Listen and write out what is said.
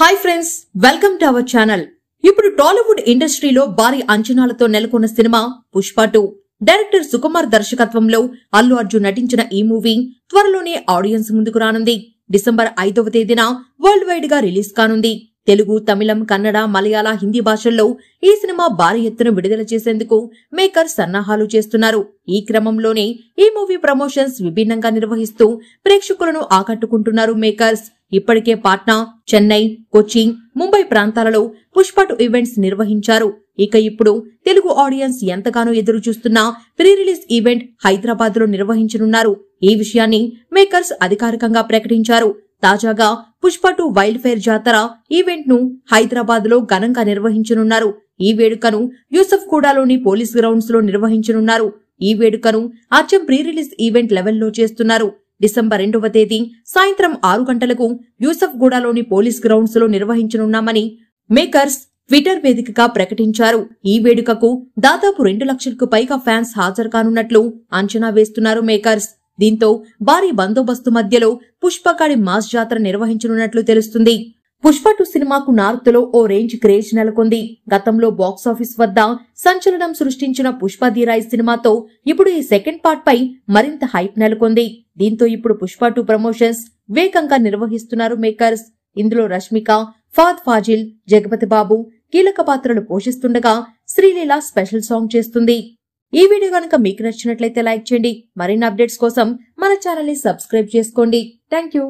hi friends welcome to our channel ఇప్పుడు Tollywood ఇండస్ట్రీలో భారీ అంచనాలతో నెలకొన్న cinema Pushpa two director Sukumar దర్శకత్వంలో అల్లు అర్జున్ నటించిన ఈ మూవీ త్వరలోనే ఆడియన్స్ ముందుకు రానుంది డిసెంబర్ ఐదవ తేదీన వరల్డ్ వైడ్ గా రిలీజ్ కానుంది తెలుగు తమిళం కన్నడ మలయాళ హిందీ భాషల్లో ఈ సినిమా భారీ ఎత్తున విడుదల చేసేందుకు మేకర్ సన్నాహాలు చేస్తున్నారు ఈ క్రమంలోనే ఈ మూవీ ప్రమోషన్స్ విభిన్నంగా నిర్వహిస్తూ ప్రేక్షకులను ఆకట్టుకుంటున్నారు మేకర్స్ ఇప్పటికే పాట్నా చెన్నై కొచ్చి ముంబై ప్రాంతాలలో పుష్పటు ఈవెంట్స్ నిర్వహించారు ఇక ఇప్పుడు తెలుగు ఆడియన్స్ ఎంతగానో ఎదురు చూస్తున్న ప్రీ రిలీజ్ ఈవెంట్ హైదరాబాద్ లో నిర్వహించనున్నారు ఈ విషయాన్ని మేకర్స్ అధికారికంగా ప్రకటించారు తాజాగా పుష్ప టు వైల్డ్ ఫైర్ జాతర ఈవెంట్ ను హైదరాబాద్ లో ఘనంగా నిర్వహించనున్నారు ఈ వేడుకను యూసఫ్ కూడాలోని పోలీస్ గ్రౌండ్స్ లో నిర్వహించనున్నారు ఈ వేడుకను అచ్చం ప్రీ రిలీజ్ ఈవెంట్ లెవెల్లో చేస్తున్నారు డిసెంబర్ రెండవ తేదీ సాయంత్రం ఆరు గంటలకు యూసఫ్గూడలోని పోలీస్ గ్రౌండ్స్ లో నిర్వహించనున్నామని మేకర్స్ ట్విట్టర్ వేదికగా ప్రకటించారు ఈ వేడుకకు దాదాపు రెండు లక్షలకు పైగా ఫ్యాన్స్ హాజరు కానున్నట్లు అంచనా వేస్తున్నారు మేకర్స్ దీంతో భారీ బందోబస్తు మధ్యలో పుష్పకాడి మాస్ జాతర నిర్వహించనున్నట్లు తెలుస్తుంది పుష్ప టూ సినిమాకు నార్త్ లో ఓ రేంజ్ క్రేజ్ నెలకొంది గతంలో బాక్సాఫీస్ వద్ద సంచలనం సృష్టించిన పుష్ప పుష్పధీరాయ్ సినిమాతో ఇప్పుడు ఈ సెకండ్ పార్ట్ పై మరింత హైప్ నెలకొంది దీంతో ఇప్పుడు పుష్ప టూ ప్రమోషన్స్ వేగంగా నిర్వహిస్తున్నారు మేకర్స్ ఇందులో రష్మిక ఫాద్ ఫాజిల్ జగపతి బాబు కీలక పాత్రలు పోషిస్తుండగా శ్రీలీల స్పెషల్ సాంగ్ చేస్తుంది ఈ వీడియో కనుక మీకు నచ్చినట్లయితే లైక్ చేయండి మరిన్ని అప్డేట్స్ కోసం మన ఛానల్ ని సబ్స్క్రైబ్ చేసుకోండి థ్యాంక్ యూ